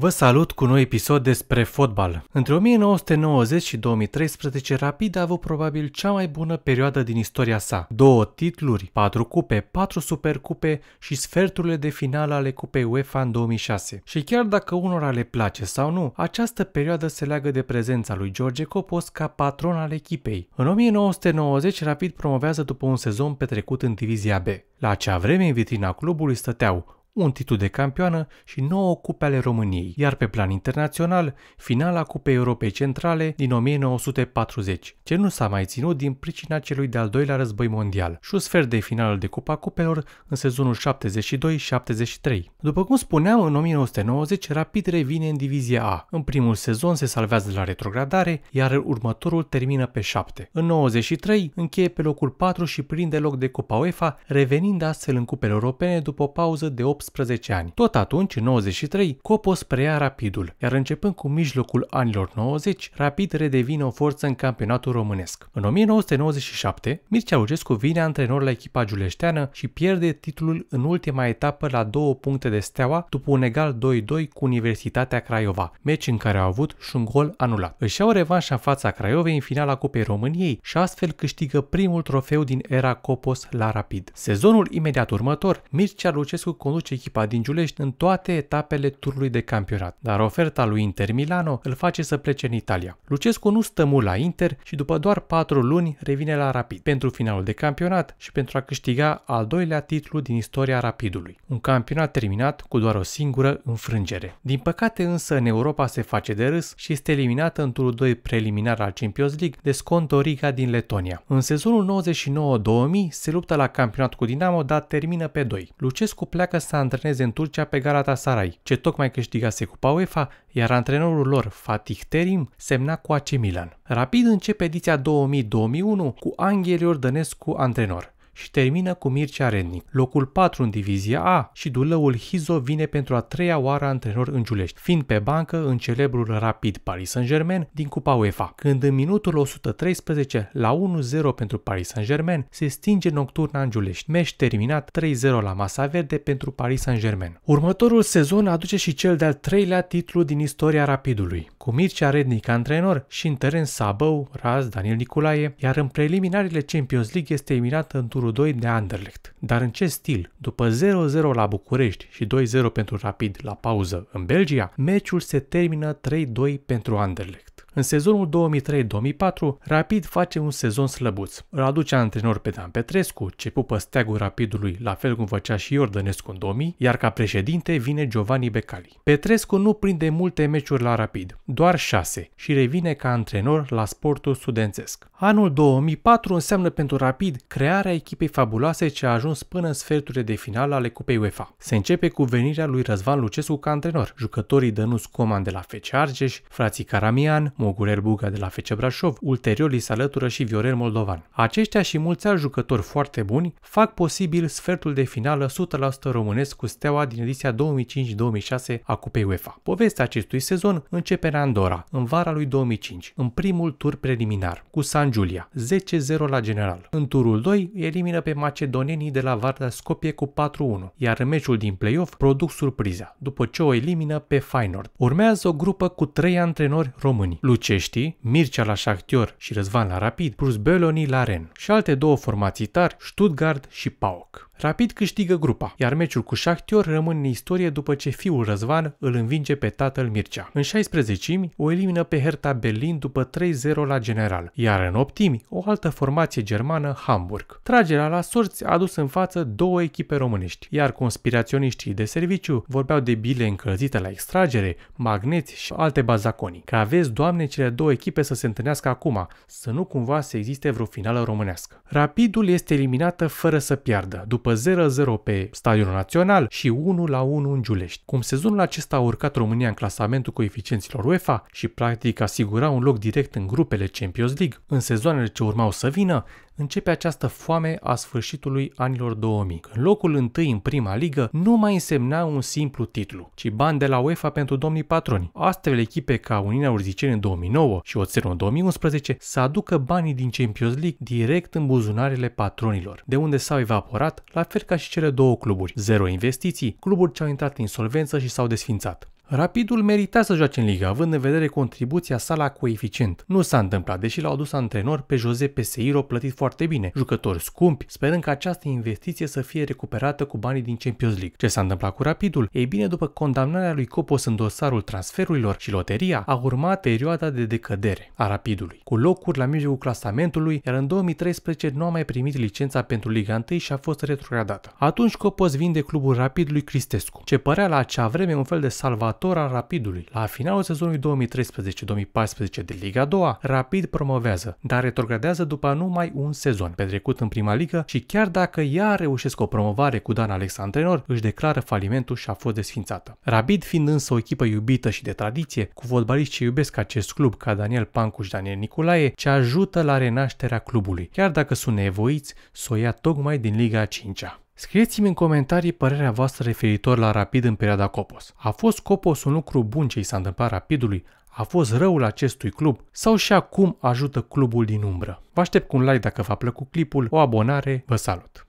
Vă salut cu un nou episod despre fotbal. Între 1990 și 2013, Rapid a avut probabil cea mai bună perioadă din istoria sa. Două titluri, patru cupe, patru supercupe și sferturile de finală ale cupei UEFA în 2006. Și chiar dacă unora le place sau nu, această perioadă se leagă de prezența lui George Copos ca patron al echipei. În 1990, Rapid promovează după un sezon petrecut în divizia B. La acea vreme, în vitrina clubului stăteau un titlu de campioană și 9 cupe ale României, iar pe plan internațional, finala Cupei Europei Centrale din 1940, ce nu s-a mai ținut din pricina celui de-al doilea război mondial și un sfert de finală de Cupa Cupelor în sezonul 72-73. După cum spuneam, în 1990 Rapid revine în divizia A. În primul sezon se salvează de la retrogradare, iar următorul termină pe 7. În 93 încheie pe locul 4 și prinde loc de Cupa UEFA, revenind astfel în cupele europene după o pauză de 8 18 ani. Tot atunci, în 93, Copos preia Rapidul, iar începând cu mijlocul anilor 90, Rapid redevine o forță în campionatul românesc. În 1997, Mircea Lucescu vine antrenor la echipa giuleșteană și pierde titlul în ultima etapă la două puncte de steaua după un egal 2-2 cu Universitatea Craiova, meci în care au avut și un gol anulat. Își iau revanșa în fața Craiovei în finala Cupei României și astfel câștigă primul trofeu din era Copos la Rapid. Sezonul imediat următor, Mircea Lucescu conduce echipa din Giulești în toate etapele turului de campionat, dar oferta lui Inter Milano îl face să plece în Italia. Lucescu nu stă mult la Inter și după doar 4 luni revine la Rapid pentru finalul de campionat și pentru a câștiga al doilea titlu din istoria Rapidului. Un campionat terminat cu doar o singură înfrângere. Din păcate însă în Europa se face de râs și este eliminată în turul 2 preliminar al Champions League de Sconto Riga din Letonia. În sezonul 99-2000 se luptă la campionat cu Dinamo, dar termină pe 2. Lucescu pleacă să antreneze în Turcia pe Galatasaray, ce tocmai câștigase Cupa UEFA, iar antrenorul lor, Fatih Terim, semna cu AC Milan. Rapid începe ediția 2000-2001 cu Angelior Dănescu antrenor și termină cu Mircea Rednic, locul 4 în divizia A și dulăul Hizo vine pentru a treia oară antrenor în Giulești, fiind pe bancă în celebrul rapid Paris Saint-Germain din Cupa UEFA, când în minutul 113 la 1-0 pentru Paris Saint-Germain se stinge nocturna în Giulești, meci terminat 3-0 la masa verde pentru Paris Saint-Germain. Următorul sezon aduce și cel de-al treilea titlu din istoria rapidului, cu Mircea Rednic antrenor și în teren Sabău, Raz, Daniel Nicolae, iar în preliminarile Champions League este eliminat în turul numărul 2 de Anderlecht. Dar în ce stil? După 0-0 la București și 2-0 pentru Rapid la pauză în Belgia, meciul se termină 3-2 pentru Anderlecht. În sezonul 2003-2004, Rapid face un sezon slăbuț. Îl aduce antrenor pe Dan Petrescu, ce pupă steagul Rapidului, la fel cum făcea și Iordănescu în 2000, iar ca președinte vine Giovanni Becali. Petrescu nu prinde multe meciuri la Rapid, doar 6, și revine ca antrenor la sportul studențesc. Anul 2004 înseamnă pentru Rapid crearea echipei fabuloase ce a ajuns până în sferturile de final ale Cupei UEFA. Se începe cu venirea lui Răzvan Lucescu ca antrenor, jucătorii Dănuț Coman de la FC Argeș, frații Caramian, Samu Gurel Buga de la FC Brașov, ulterior li se alătură și Viorel Moldovan. Aceștia și mulți alți jucători foarte buni fac posibil sfertul de finală 100% românesc cu Steaua din ediția 2005-2006 a Cupei UEFA. Povestea acestui sezon începe în Andorra, în vara lui 2005, în primul tur preliminar, cu San Giulia, 10-0 la general. În turul 2 elimină pe macedonenii de la Varda Scopie cu 4-1, iar în meciul din play-off produc surpriza, după ce o elimină pe Feyenoord. Urmează o grupă cu trei antrenori români, Lucești, Mircea la Shakhtyor și Răzvan la Rapid, plus Beloni la Ren și alte două formații tari, Stuttgart și PAOK. Rapid câștigă grupa, iar meciul cu Shakhtyor rămâne în istorie după ce fiul Răzvan îl învinge pe tatăl Mircea. În 16 o elimină pe Hertha Berlin după 3-0 la general, iar în optimi o altă formație germană Hamburg. Tragerea la sorți a dus în față două echipe românești, iar conspiraționiștii de serviciu vorbeau de bile încălzite la extragere, magneți și alte bazaconii. Că aveți, Doamne, cele două echipe să se întâlnească acum, să nu cumva să existe vreo finală românească. Rapidul este eliminată fără să piardă, după 0-0 pe Stadionul Național și 1-1 în Giulești. Cum sezonul acesta a urcat România în clasamentul coeficienților UEFA și practic asigura un loc direct în grupele Champions League, în sezoanele ce urmau să vină, începe această foame a sfârșitului anilor 2000. În locul întâi în prima ligă nu mai însemna un simplu titlu, ci bani de la UEFA pentru domnii patroni. Astfel echipe ca Uniunea Urziceni în 2009 și Oțelul în 2011 să aducă banii din Champions League direct în buzunarele patronilor, de unde s-au evaporat, la fel ca și cele două cluburi. Zero investiții, cluburi ce au intrat în insolvență și s-au desfințat. Rapidul merita să joace în Liga, având în vedere contribuția sa la coeficient. Nu s-a întâmplat, deși l-au dus antrenor pe Jose Peseiro plătit foarte bine, jucători scumpi, sperând că această investiție să fie recuperată cu banii din Champions League. Ce s-a întâmplat cu Rapidul? Ei bine, după condamnarea lui Copos în dosarul transferurilor și loteria, a urmat perioada de decădere a Rapidului, cu locuri la mijlocul clasamentului, iar în 2013 nu a mai primit licența pentru Liga 1 și a fost retrogradată. Atunci Copos vinde clubul Rapidului Cristescu, ce părea la acea vreme un fel de salvat salvator al Rapidului. La finalul sezonului 2013-2014 de Liga 2, Rapid promovează, dar retrogradează după numai un sezon petrecut în prima ligă și chiar dacă ea reușesc o promovare cu Dan Alexandrenor, antrenor, își declară falimentul și a fost desfințată. Rapid fiind însă o echipă iubită și de tradiție, cu fotbaliști ce iubesc acest club ca Daniel Pancu și Daniel Nicolae, ce ajută la renașterea clubului, chiar dacă sunt nevoiți să o ia tocmai din Liga 5 -a. Scrieți-mi în comentarii părerea voastră referitor la Rapid în perioada Copos. A fost Copos un lucru bun ce i s-a întâmplat Rapidului? A fost răul acestui club? Sau și acum ajută clubul din umbră? Vă aștept cu un like dacă v-a plăcut clipul, o abonare, vă salut!